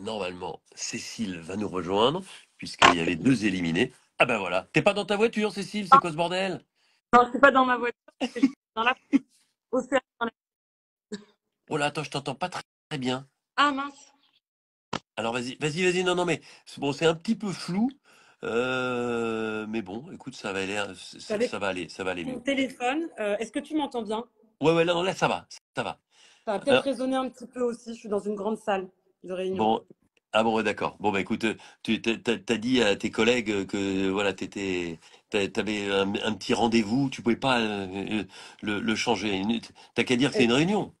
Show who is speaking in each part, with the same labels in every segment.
Speaker 1: normalement, Cécile va nous rejoindre, puisqu'il y avait deux éliminés. Ah ben voilà, t'es pas dans ta voiture, Cécile, c'est quoi ce bordel Non, je suis pas dans ma voiture, je suis dans la... Oh là, attends, je t'entends pas très, bien. Ah mince. Alors vas-y, vas-y, vas-y, non, non, mais bon, c'est un petit peu flou. Euh, mais bon, écoute, ça va aller, ça, va aller, ça va aller. Mieux. Mon
Speaker 2: téléphone, euh, est-ce que tu m'entends bien
Speaker 1: Ouais, ouais, là, là, ça va, ça va.
Speaker 2: Ça va peut-être euh, résonner un petit peu aussi. Je suis dans une grande salle. Bon.
Speaker 1: Ah bon, d'accord. Bon, bah écoute, tu as dit à tes collègues que voilà, tu avais un, petit rendez-vous, tu pouvais pas euh, euh, le, le, changer. T'as qu'à dire que c'est une réunion.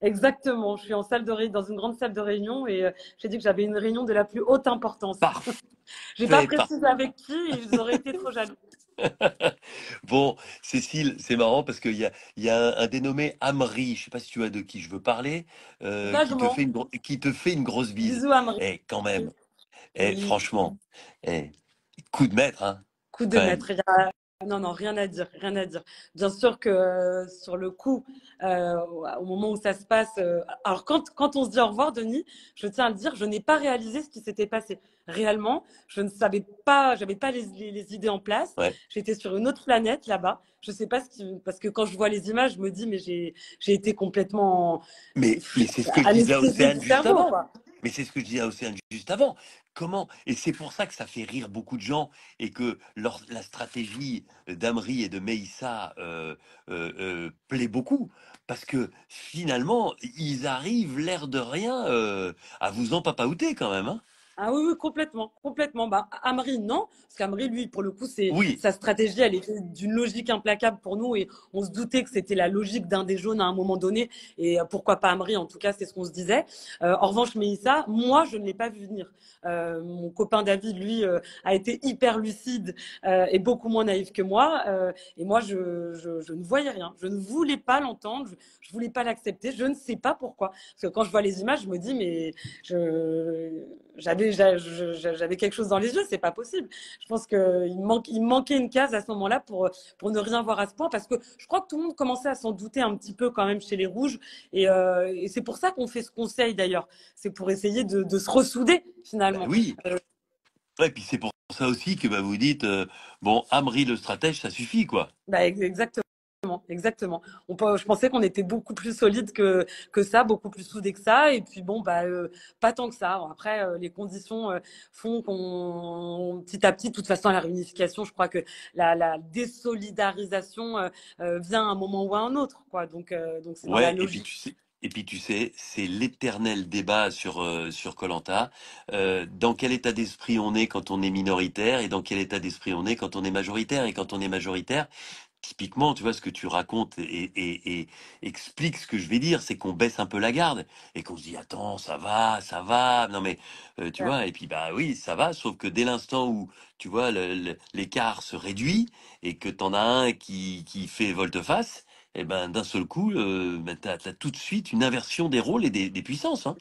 Speaker 2: Exactement. Je suis en salle de dans une grande salle de réunion et euh, j'ai dit que j'avais une réunion de la plus haute importance. J'ai pas précisé avec qui, ils auraient été trop jaloux.
Speaker 1: bon, Cécile, c'est marrant parce qu'il y a, y a un, dénommé Amri, je ne sais pas si tu vois de qui je veux parler, euh, qui, te fait une, grosse bise. Bisous, Amri. Eh, quand même. Eh, franchement, eh, coup de maître. Hein,
Speaker 2: coup de maître. Non, non, rien à dire, rien à dire. Bien sûr que euh, sur le coup, euh, au moment où ça se passe, euh, alors quand, quand on se dit au revoir, Denis, je tiens à le dire, je n'ai pas réalisé ce qui s'était passé réellement. Je ne savais pas, j'avais pas les, les, idées en place. J'étais sur une autre planète là-bas. Je sais pas ce qui, parce que quand je vois les images, je me dis, mais j'ai été complètement.
Speaker 1: Mais, mais c'est ce que je disais justement. Mais c'est ce que je disais à Océane juste avant. Comment Et c'est pour ça que ça fait rire beaucoup de gens et que la stratégie d'Amri et de Meissa euh, euh, euh, plaît beaucoup. Parce que finalement, ils arrivent l'air de rien à vous en quand même. Hein.
Speaker 2: Ah oui, oui, complètement, complètement. Bah, Amri, non, parce qu'Amri, lui, pour le coup, c'est sa stratégie, elle était d'une logique implacable pour nous et on se doutait que c'était la logique d'un des jaunes à un moment donné et pourquoi pas Amri, en tout cas, c'est ce qu'on se disait. Euh, en revanche, Meïssa, moi, je ne l'ai pas vu venir. Euh, mon copain David, lui, euh, a été hyper lucide euh, et beaucoup moins naïf que moi et moi, je, je, je, ne voyais rien. Je ne voulais pas l'entendre, je, ne voulais pas l'accepter, je ne sais pas pourquoi. Parce que quand je vois les images, je me dis, mais j'avais j'avais quelque chose dans les yeux, c'est pas possible. Je pense qu'il manque, il manquait une case à ce moment-là pour, pour ne rien voir à ce point, parce que je crois que tout le monde commençait à s'en douter un petit peu quand même chez les Rouges. Et, euh, c'est pour ça qu'on fait ce conseil d'ailleurs. C'est pour essayer de, se ressouder finalement. Bah oui. Euh.
Speaker 1: Ouais, et puis c'est pour ça aussi que bah, vous dites, euh, bon, Amri le stratège, ça suffit, quoi.
Speaker 2: Bah, exactement. Exactement. On, je pensais qu'on était beaucoup plus solide que, que ça, beaucoup plus soudé que ça. Et puis bon, bah, euh, pas tant que ça. après, euh, les conditions euh, font qu'on, petit à petit, de toute façon, la réunification, je crois que la, désolidarisation vient à un moment ou à un autre. Quoi. Donc, donc c'est la logique. Et
Speaker 1: puis, tu sais, et puis tu sais, c'est l'éternel débat sur sur Colanta. dans quel état d'esprit on est quand on est minoritaire et dans quel état d'esprit on est quand on est majoritaire. Et quand on est majoritaire, typiquement, tu vois, ce que tu racontes et, expliques, explique ce que je vais dire, c'est qu'on baisse un peu la garde et qu'on se dit attends, ça va, ça va. Non mais euh, tu vois, et puis bah oui, ça va, sauf que dès l'instant où tu vois l'écart se réduit et que tu en as un qui, fait volte-face, et eh ben d'un seul coup, euh, ben, tu as, tout de suite une inversion des rôles et des, puissances. Hein.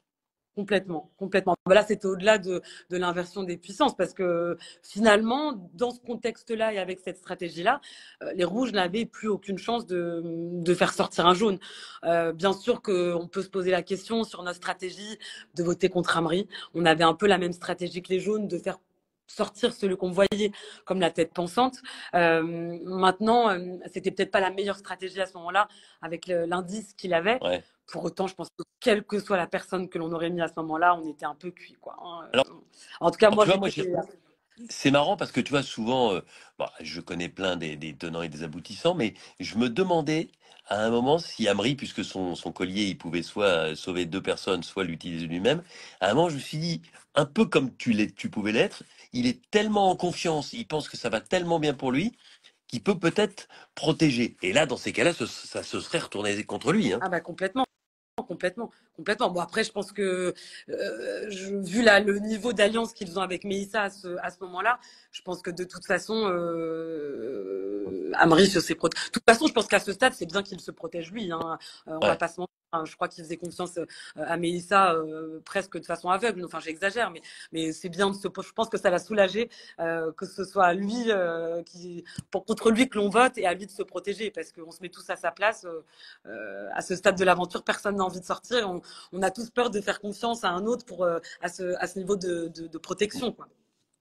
Speaker 2: Complètement, complètement. Là, c'était au-delà de, l'inversion des puissances parce que finalement, dans ce contexte-là et avec cette stratégie-là, euh, les rouges n'avaient plus aucune chance de, faire sortir un jaune. Euh, bien sûr qu'on peut se poser la question sur notre stratégie de voter contre Amri. On avait un peu la même stratégie que les jaunes de faire sortir celui qu'on voyait comme la tête pensante. Euh, maintenant, euh, c'était peut-être pas la meilleure stratégie à ce moment-là avec l'indice qu'il avait. Pour autant, je pense que quelle que soit la personne que l'on aurait mis à ce moment-là, on était un peu cuit, quoi.
Speaker 1: Hein. en tout cas, moi, je c'est marrant parce que tu vois, souvent, euh, je connais plein des, tenants et des aboutissants, mais je me demandais à un moment si Amri, puisque son, collier, il pouvait soit euh, sauver deux personnes, soit l'utiliser lui-même, à un moment, je me suis dit, un peu comme tu, tu pouvais l'être, il est tellement en confiance, il pense que ça va tellement bien pour lui, qu'il peut peut-être protéger. Et là, dans ces cas-là, ça se serait retourné contre lui. Hein. Ah
Speaker 2: bah complètement complètement, complètement. Bon après, je pense que euh, vu là le niveau d'alliance qu'ils ont avec Meissa à ce, moment-là, je pense que de toute façon, euh, Amri se s'est protégé. De toute façon, je pense qu'à ce stade, c'est bien qu'il se protège lui. Hein. Euh, on va pas se mentir je crois qu'il faisait confiance euh, à Mélissa euh, presque de façon aveugle. Enfin, j'exagère, mais, mais c'est bien de se. Je pense que ça l'a soulagé euh, que ce soit lui pour, contre lui que l'on vote et à lui de se protéger parce qu'on se met tous à sa place. à ce stade de l'aventure, personne n'a envie de sortir. On, a tous peur de faire confiance à un autre pour, à, ce, niveau de, protection.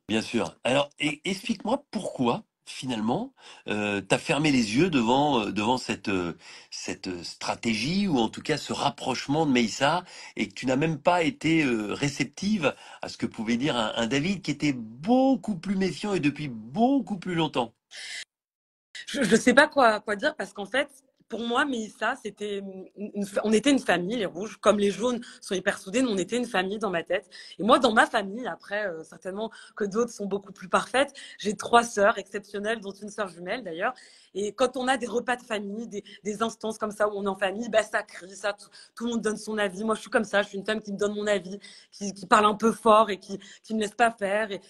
Speaker 1: Bien sûr. Alors, explique-moi pourquoi finalement, euh, tu as fermé les yeux devant, euh, devant cette, euh, cette euh, stratégie ou en tout cas ce rapprochement de Meissa et que tu n'as même pas été réceptive à ce que pouvait dire un, David qui était beaucoup plus méfiant et depuis beaucoup plus longtemps.
Speaker 2: Je ne sais pas quoi, quoi dire parce qu'en fait, pour moi, Mélissa, c'était on était une famille, les rouges, comme les jaunes sont hyper soudés, on était une famille dans ma tête. Et moi, dans ma famille, après, euh, certainement que d'autres sont beaucoup plus parfaites, j'ai trois sœurs exceptionnelles, dont une sœur jumelle d'ailleurs. Et quand on a des repas de famille, des, instances comme ça où on est en famille, bah, ça crie, ça, tout, le monde donne son avis. Moi, je suis comme ça, je suis une femme qui me donne mon avis, qui, parle un peu fort et qui ne me laisse pas faire. Et,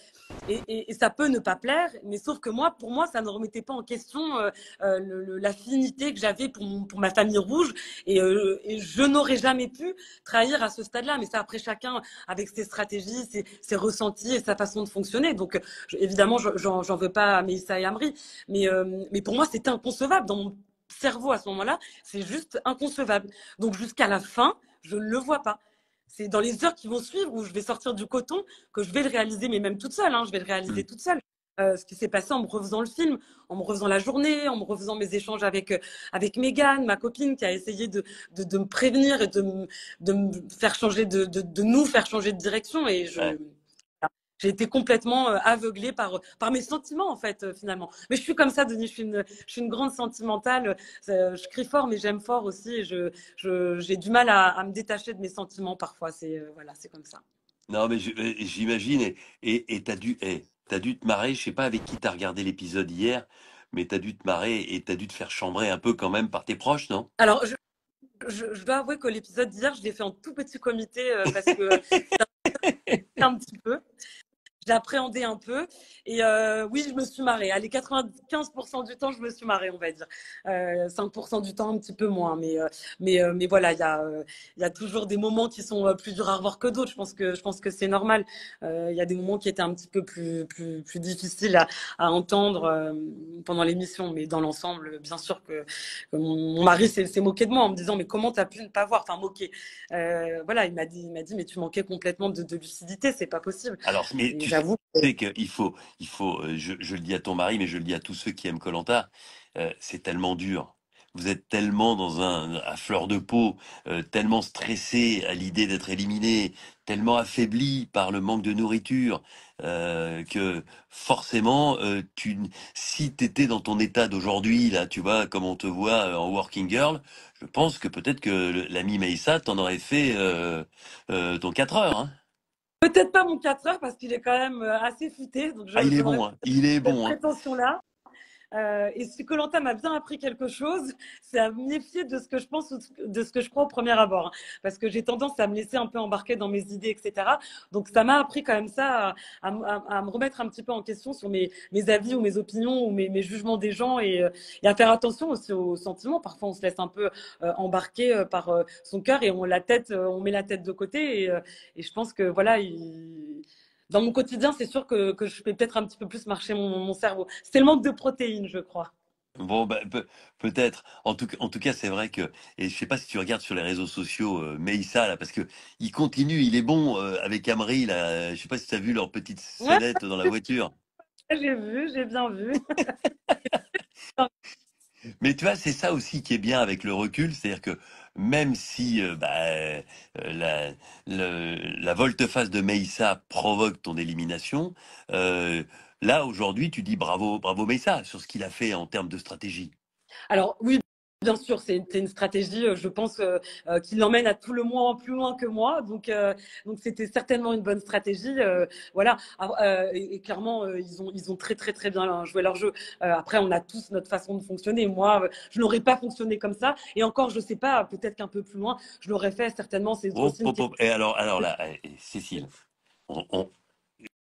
Speaker 2: ça peut ne pas plaire, mais sauf que moi, pour moi, ça ne remettait pas en question euh, euh, l'affinité que j'avais pour, pour ma famille rouge. Euh, et, je n'aurais jamais pu trahir à ce stade-là. Mais ça, après, chacun avec ses stratégies, ses, ressentis et sa façon de fonctionner. Donc, évidemment, j'en veux pas à Mélissa et Amri. Mais, mais pour moi, c'est inconcevable dans mon cerveau à ce moment-là, c'est juste inconcevable. Donc jusqu'à la fin, je ne le vois pas. C'est dans les heures qui vont suivre où je vais sortir du coton que je vais le réaliser, mais même toute seule, hein, je vais le réaliser mm. toute seule. Euh, ce qui s'est passé en me refaisant le film, en me refaisant la journée, en me refaisant mes échanges avec, euh, avec Mégane, ma copine, qui a essayé de, me prévenir et de, de faire changer de, nous, faire changer de direction. Et je, j'ai été complètement euh, aveuglée par, euh, par mes sentiments, en fait, euh, finalement. Mais je suis comme ça, Denis, je suis une, je suis une grande sentimentale. Je crie fort, mais j'aime fort aussi. je, je, j'ai du mal à, me détacher de mes sentiments parfois. C'est, voilà, c'est comme ça.
Speaker 1: Non, mais j'imagine. Et, et, as, t'as dû, eh, dû te marrer, je sais pas avec qui as regardé l'épisode hier, mais as dû te marrer et t'as dû te faire chambrer un peu quand même par tes proches, non
Speaker 2: Alors, je, je, dois avouer que l'épisode d'hier, je l'ai fait en tout petit comité parce que un petit peu j'appréhendais un peu. Et euh, oui, je me suis marrée. Allez, 95% du temps, je me suis marrée, on va dire. Euh, 5% du temps, un petit peu moins. Mais, euh, mais, euh, mais voilà, il y, a, euh, y a toujours des moments qui sont plus durs à revoir que d'autres. Je pense que, je pense que c'est normal. Il y a des moments qui étaient un petit peu plus, plus, plus difficiles à, à entendre pendant l'émission. Mais dans l'ensemble, bien sûr que, mon, mari s'est moqué de moi en me disant, mais comment tu as pu ne pas voir Enfin, moqué. voilà, il m'a dit, il dit, mais tu manquais complètement de, de lucidité, c'est pas possible. Alors,
Speaker 1: mais j'avoue. Que... faut, il faut euh, je, le dis à ton mari, mais je le dis à tous ceux qui aiment Colanta, euh, c'est tellement dur. Vous êtes tellement dans un à fleur de peau, euh, tellement stressé à l'idée d'être éliminé, tellement affaibli par le manque de nourriture, que forcément, si tu étais dans ton état d'aujourd'hui, là, tu vois, comme on te voit en Working Girl, je pense que peut-être que l'ami Meissa t'en aurait fait ton 4 heures. Hein.
Speaker 2: Peut-être pas mon 4 heures parce qu'il est quand même euh, assez fouté. Donc je ah, il est bon, hein.
Speaker 1: il est bon.
Speaker 2: attention prétention-là. Euh, et si Colanta m'a bien appris quelque chose, c'est à me méfier de ce que je pense ou de ce que je crois au premier abord. parce que j'ai tendance à me laisser un peu embarquer dans mes idées, etc. Donc ça m'a appris quand même ça, à, me remettre un petit peu en question sur mes, avis ou mes opinions ou mes, jugements des gens euh, et, à faire attention aussi aux sentiments. Parfois, on se laisse un peu euh, embarquer par son cœur et on, la tête, on met la tête de côté. Et, et je pense que voilà, il dans mon quotidien, c'est sûr que, je fais peut-être un petit peu plus marcher mon, cerveau. C'est le manque de protéines, je crois.
Speaker 1: Bon, bah, peut-être. En tout, en tout cas, c'est vrai que, et je sais pas si tu regardes sur les réseaux sociaux, euh, Meissa, là, parce que il continue, il est bon euh, avec Amri, là. Je sais pas si tu as vu leur petite sonnette dans la voiture.
Speaker 2: J'ai vu, j'ai bien vu.
Speaker 1: Mais tu vois, c'est ça aussi qui est bien avec le recul, c'est-à-dire que même si euh, bah, euh, la, volte-face de Meissa provoque ton élimination, euh, là aujourd'hui tu dis bravo, bravo
Speaker 2: Meissa sur ce qu'il a fait en termes de stratégie. Alors oui bien sûr, c'est une stratégie, euh, je pense, euh, euh, qui l'emmène à tout le moins plus loin que moi. Donc, donc c'était certainement une bonne stratégie. voilà. Et, clairement, ils ont, ils ont très, très, très bien joué leur jeu. après, on a tous notre façon de fonctionner. Moi, je n'aurais pas fonctionné comme ça. Et encore, je ne sais pas, peut-être qu'un peu plus loin, je l'aurais fait certainement. C'est oh, oh, oh, Et alors, alors là,
Speaker 1: eh, eh, Cécile,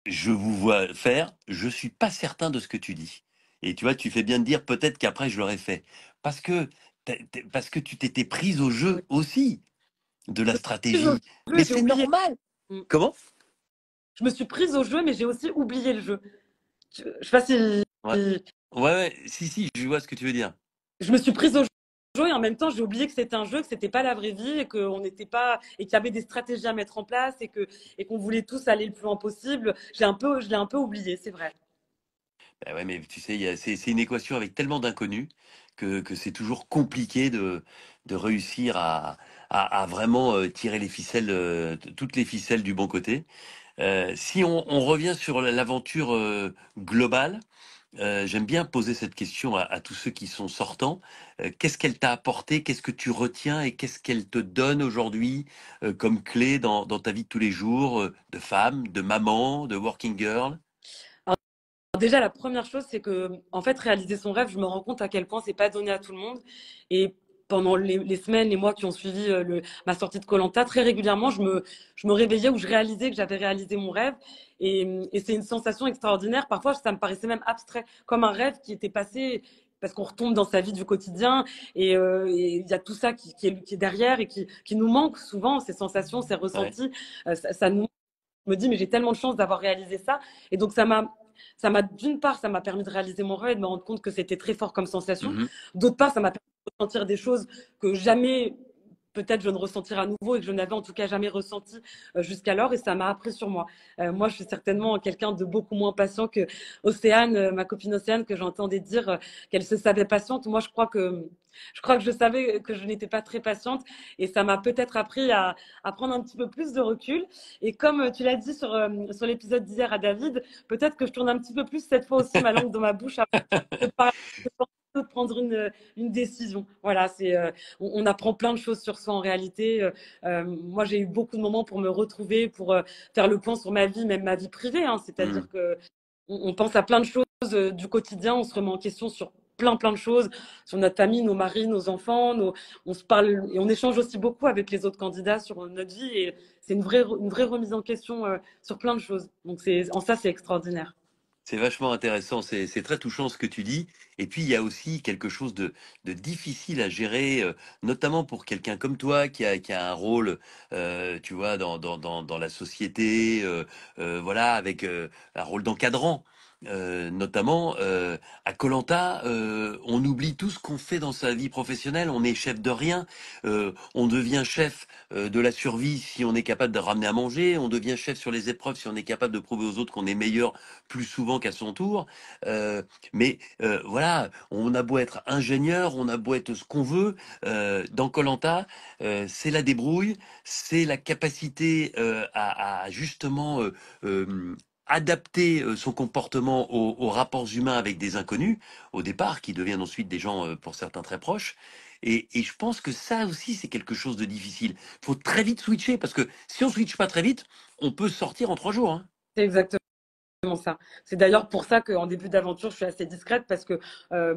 Speaker 1: je vous vois faire. Je suis pas certain de ce que tu dis. Et tu vois, tu fais bien de dire peut-être qu'après je l'aurais fait. Parce que, parce que tu t'étais prise au jeu aussi de la stratégie.
Speaker 2: mais c'est normal. Mmh. Comment Je me suis prise au jeu, mais j'ai aussi oublié le jeu. Je, sais pas si.
Speaker 1: Ouais. si, si, je vois ce que tu veux dire. Je me suis
Speaker 2: prise au jeu et en même temps j'ai oublié que c'était un jeu, que c'était pas la vraie vie et qu'on n'était pas et qu'il y avait des stratégies à mettre en place et que et qu'on voulait tous aller le plus loin possible. J'ai un peu, je l'ai un peu oublié, c'est vrai.
Speaker 1: Bah ouais, mais tu sais, c'est une équation avec tellement d'inconnus que, c'est toujours compliqué de, réussir à, vraiment euh, tirer les ficelles, euh, toutes les ficelles du bon côté. Euh, si on, revient sur l'aventure globale, j'aime bien poser cette question à, tous ceux qui sont sortants. qu'est-ce qu'elle t'a apporté Qu'est-ce que tu retiens Et qu'est-ce qu'elle te donne aujourd'hui comme clé dans, dans, ta vie de tous les jours de femme, de maman, de working girl
Speaker 2: Déjà, la première chose, c'est que, en fait, réaliser son rêve, je me rends compte à quel point c'est pas donné à tout le monde. Et pendant les, semaines, les mois qui ont suivi euh, le, ma sortie de Colanta, très régulièrement, je me, je me réveillais ou je réalisais que j'avais réalisé mon rêve. Et, c'est une sensation extraordinaire. Parfois, ça me paraissait même abstrait, comme un rêve qui était passé, parce qu'on retombe dans sa vie du quotidien et euh, il y a tout ça qui, est, derrière et qui, nous manque souvent, ces sensations, ces ressentis. Euh, ça, me dit, mais j'ai tellement de chance d'avoir réalisé ça. Et donc, ça m'a ça m'a d'une part, ça m'a permis de réaliser mon rêve et de me rendre compte que c'était très fort comme sensation. Mm-hmm. D'autre part, ça m'a permis de ressentir des choses que jamais peut-être je ne ressentir à nouveau et que je n'avais en tout cas jamais ressenti euh, jusqu'alors et ça m'a appris sur moi. Euh, moi, je suis certainement quelqu'un de beaucoup moins patient que Océane, euh, ma copine Océane, que j'entendais dire qu'elle se savait patiente. Moi, je crois que je crois que je savais que je n'étais pas très patiente et ça m'a peut-être appris à, prendre un petit peu plus de recul. Et comme tu l'as dit sur, sur l'épisode d'hier à David, peut-être que je tourne un petit peu plus cette fois aussi ma langue dans ma bouche à parler prendre une, décision. Voilà, c'est euh, on, apprend plein de choses sur soi en réalité. Euh, euh, moi, j'ai eu beaucoup de moments pour me retrouver, pour faire le point sur ma vie, même ma vie privée. Hein. C'est-à-dire mmh. que on, pense à plein de choses du quotidien, on se remet en question sur plein plein de choses sur notre famille, nos maris, nos enfants, on se parle et on échange aussi beaucoup avec les autres candidats sur notre vie et c'est une vraie une vraie remise en question sur plein de choses. Donc c'est en ça c'est extraordinaire.
Speaker 1: C'est vachement intéressant, c'est très touchant ce que tu dis. Et puis il y a aussi quelque chose de, difficile à gérer, euh, notamment pour quelqu'un comme toi qui a, qui a un rôle, euh, tu vois, dans, dans, dans, la société, euh, voilà, avec un rôle d'encadrant. Euh, notamment euh, à Colanta, euh, on oublie tout ce qu'on fait dans sa vie professionnelle. On est chef de rien. on devient chef de la survie si on est capable de ramener à manger. On devient chef sur les épreuves si on est capable de prouver aux autres qu'on est meilleur plus souvent qu'à son tour. mais voilà, on a beau être ingénieur, on a beau être ce qu'on veut. dans Colanta, c'est la débrouille, c'est la capacité à, justement adapter euh, son comportement aux, rapports humains avec des inconnus, au départ, qui deviennent ensuite des gens, euh, pour certains, très proches. Et, je pense que ça aussi,
Speaker 2: c'est quelque chose de difficile. Il faut très vite switcher, parce que si on ne switche pas très vite, on peut sortir en trois jours. Hein. C'est exactement ça. C'est d'ailleurs pour ça qu'en début d'aventure, je suis assez discrète parce que euh,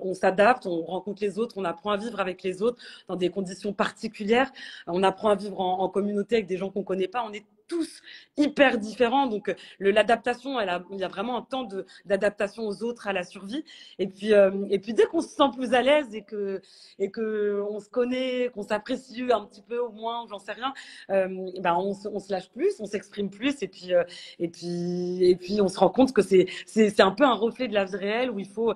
Speaker 2: on s'adapte, on rencontre les autres, on apprend à vivre avec les autres dans des conditions particulières, on apprend à vivre en, communauté avec des gens qu'on ne connaît pas. On est tous hyper différents. Donc, euh, l'adaptation, il y a vraiment un temps d'adaptation aux autres, à la survie. Et puis, euh, et puis dès qu'on se sent plus à l'aise et que, et que on se connaît, qu'on s'apprécie un petit peu au moins, j'en sais rien, ben on, se, on se lâche plus, on s'exprime plus. Et puis, et puis, et puis, on se rend compte que c'est, un peu un reflet de la vie réelle où il faut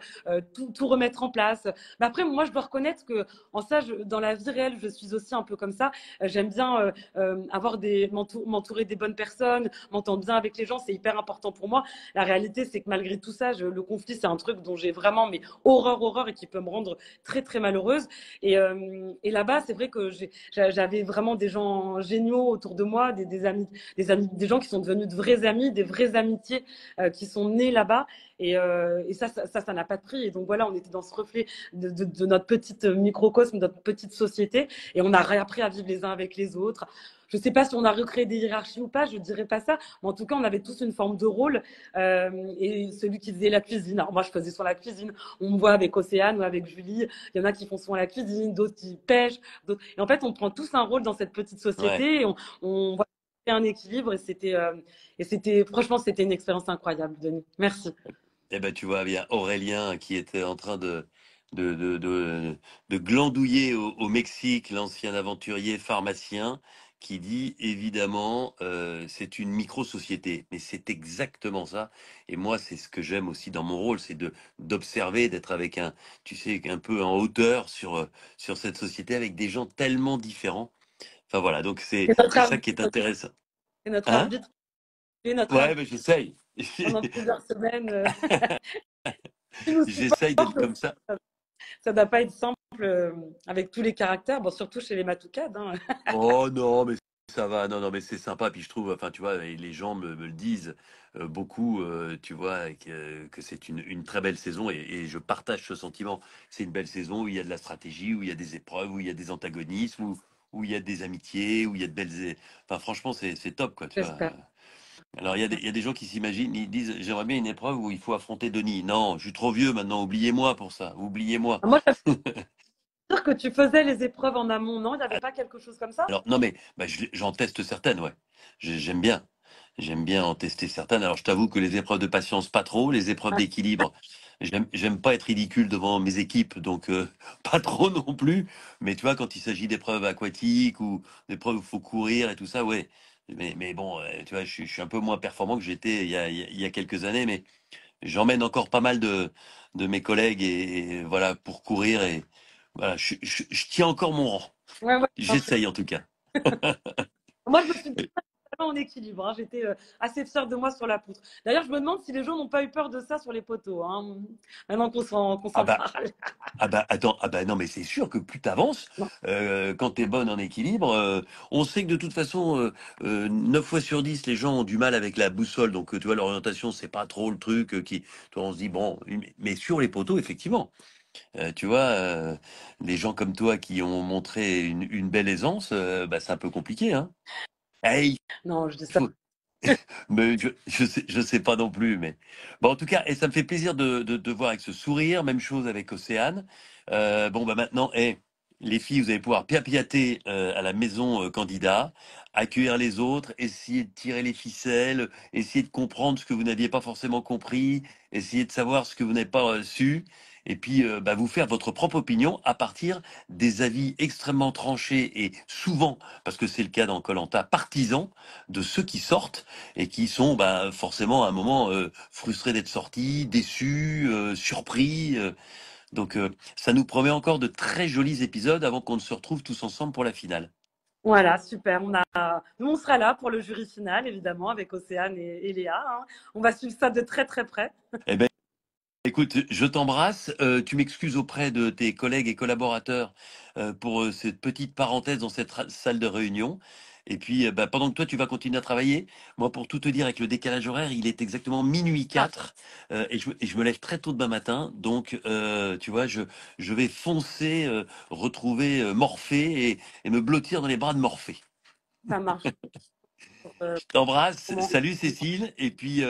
Speaker 2: tout, tout, remettre en place. Mais après, moi, je dois reconnaître que en ça, dans la vie réelle, je suis aussi un peu comme ça. J'aime bien avoir des m'entourer des bonnes personnes, m'entendre bien avec les gens, c'est hyper important pour moi. La réalité, c'est que malgré tout ça, le conflit, c'est un truc dont j'ai vraiment mes horreur, horreur et qui peut me rendre très, très malheureuse. Et, euh, là-bas, c'est vrai que j'avais vraiment des gens géniaux autour de moi, des, amis, des amis, des gens qui sont devenus de vrais amis, des vraies amitiés euh, qui sont nées là-bas. Et, euh, ça, ça, n'a pas de prix. Et donc voilà, on était dans ce reflet de, notre petite microcosme, notre petite société, et on a réappris à vivre les uns avec les autres je ne sais pas si on a recréé des hiérarchies ou pas, je ne dirais pas ça. Mais en tout cas, on avait tous une forme de rôle. Euh, et celui qui faisait la cuisine, alors moi je faisais souvent la cuisine. On me voit avec Océane ou avec Julie. Il y en a qui font souvent la cuisine, d'autres qui pêchent. Et en fait, on prend tous un rôle dans cette petite société. Et on, voit un équilibre et c'était euh, et c'était franchement c'était une expérience incroyable Denis merci
Speaker 1: eh ben tu vois il y a Aurélien qui était en train de de, de, glandouiller au Mexique l'ancien aventurier pharmacien qui dit évidemment euh, c'est une micro-société, mais c'est exactement ça. Et moi, c'est ce que j'aime aussi dans mon rôle, c'est de d'observer, d'être avec un, tu sais, un peu en hauteur sur euh, sur cette société avec des gens tellement différents. Enfin voilà, donc c'est ça qui est intéressant.
Speaker 2: C'est notre hein arbitre.
Speaker 1: ouais, mais j'essaye. Pendant
Speaker 2: plusieurs semaines. Euh,
Speaker 1: j'essaye d'être comme ça
Speaker 2: ça doit pas être simple euh, avec tous les caractères, bon, surtout chez les Matoukas. Hein.
Speaker 1: oh non, mais ça va, non, non, mais c'est sympa. Puis je trouve, enfin, tu vois, les gens me, le disent euh, beaucoup, euh, tu vois, que, c'est une, très belle saison et, je partage ce sentiment. C'est une belle saison où il y a de la stratégie, où il y a des épreuves, où il y a des antagonismes, où, où il y a des amitiés, où il y a de belles. Enfin, franchement, c'est top, quoi. Tu vois. Alors, il y, a des gens qui s'imaginent, ils disent J'aimerais bien une épreuve où il faut affronter Denis. Non, je suis trop vieux maintenant, oubliez-moi pour ça, oubliez-moi. Ah, moi, ça dire
Speaker 2: que tu faisais les épreuves en amont, non Il n'y avait pas quelque chose comme ça Alors,
Speaker 1: non, mais bah, j'en teste certaines, ouais. J'aime bien. J'aime bien en tester certaines. Alors, je t'avoue que les épreuves de patience, pas trop. Les épreuves d'équilibre, j'aime pas être ridicule devant mes équipes, donc euh, pas trop non plus. Mais tu vois, quand il s'agit d'épreuves aquatiques ou d'épreuves où il faut courir et tout ça, ouais, mais, mais bon, euh, tu vois, je, suis un peu moins performant que j'étais il, il, y a quelques années, mais j'emmène encore pas mal de, de mes collègues et, voilà pour courir et voilà, je, je, tiens encore mon rang. J'essaye en tout cas.
Speaker 2: Moi, je me suis en équilibre. Hein. J'étais euh, assez fière de moi sur la poutre. D'ailleurs, je me demande si les gens n'ont pas eu peur de ça sur les poteaux. Hein. Maintenant qu'on s'en ah bah, parle.
Speaker 1: ah bah attends, ah bah non, mais c'est sûr que plus tu avances, euh, quand tu es bonne en équilibre, euh, on sait que de toute façon, euh, 9 fois sur 10, les gens ont du mal avec la boussole. Donc, tu vois, l'orientation, c'est pas trop le truc qui. on se dit, bon, mais sur les poteaux, effectivement. tu vois, les gens comme toi qui ont montré une, belle aisance, bah, c'est un peu compliqué. Hein Hey Non, je dis ça. mais je, je, sais, pas non plus, mais bon, en tout cas, et ça me fait plaisir de, de, voir avec ce sourire, même chose avec Océane. Euh, bon, bah maintenant, hey, eh, les filles, vous allez pouvoir piapiater euh, à la maison euh, candidat, accueillir les autres, essayer de tirer les ficelles, essayer de comprendre ce que vous n'aviez pas forcément compris, essayer de savoir ce que vous n'avez pas euh, su, et puis bah, vous faire votre propre opinion à partir des avis extrêmement tranchés et souvent, parce que c'est le cas dans Colanta, partisans de ceux qui sortent et qui sont bah, forcément à un moment frustrés d'être sortis, déçus, surpris. Donc euh, ça nous promet encore de très jolis épisodes avant qu'on ne se retrouve tous ensemble pour la finale.
Speaker 2: Voilà, super. On a... Nous, on sera là pour le jury final, évidemment, avec Océane et, Léa. Hein. On va suivre ça de très, très près. Eh
Speaker 1: ben, écoute, je t'embrasse. Euh, tu m'excuses auprès de tes collègues et collaborateurs euh, pour cette petite parenthèse dans cette salle de réunion. Et puis, euh, bah, pendant que toi, tu vas continuer à travailler, moi, pour tout te dire, avec le décalage horaire, il est exactement minuit 4 euh, et, je, me lève très tôt demain matin. Donc, euh, tu vois, je, vais foncer, retrouver Morphée et, me blottir dans les bras de Morphée.
Speaker 2: Ça marche. je
Speaker 1: t'embrasse. Salut Cécile. Et puis,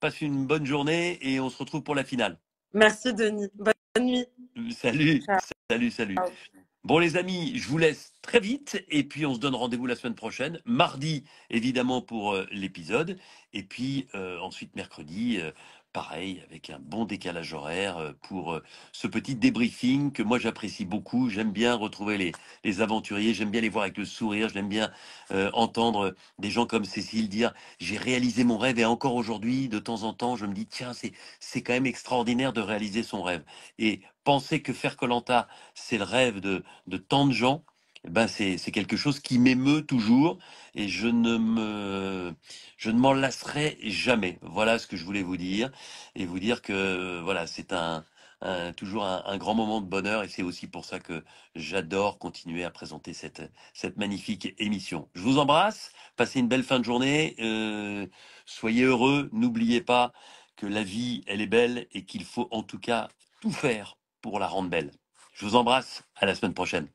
Speaker 1: passe une bonne journée et on se retrouve pour la finale. Merci Denis. Bonne nuit. Salut. Salut, salut. Bon les amis, je vous laisse très vite et puis on se donne rendez-vous la semaine prochaine, mardi évidemment pour euh, l'épisode et puis euh, ensuite mercredi euh, pareil, avec un bon décalage horaire euh, pour euh, ce petit débriefing que moi j'apprécie beaucoup. J'aime bien retrouver les, aventuriers, j'aime bien les voir avec le sourire, j'aime bien euh, entendre des gens comme Cécile dire j'ai réalisé mon rêve et encore aujourd'hui, de temps en temps, je me dis tiens, c'est quand même extraordinaire de réaliser son rêve. Et penser que faire Colanta, c'est le rêve de tant de gens, eh ben, c'est quelque chose qui m'émeut toujours et je ne me je ne m'en lasserai jamais. Voilà ce que je voulais vous dire et vous dire que voilà c'est un, toujours un, grand moment de bonheur et c'est aussi pour ça que j'adore continuer à présenter cette cette magnifique émission. Je vous embrasse, passez une belle fin de journée, euh, soyez heureux, n'oubliez pas que la vie elle est belle et qu'il faut en tout cas tout faire pour la rendre belle. Je vous embrasse, à la semaine prochaine.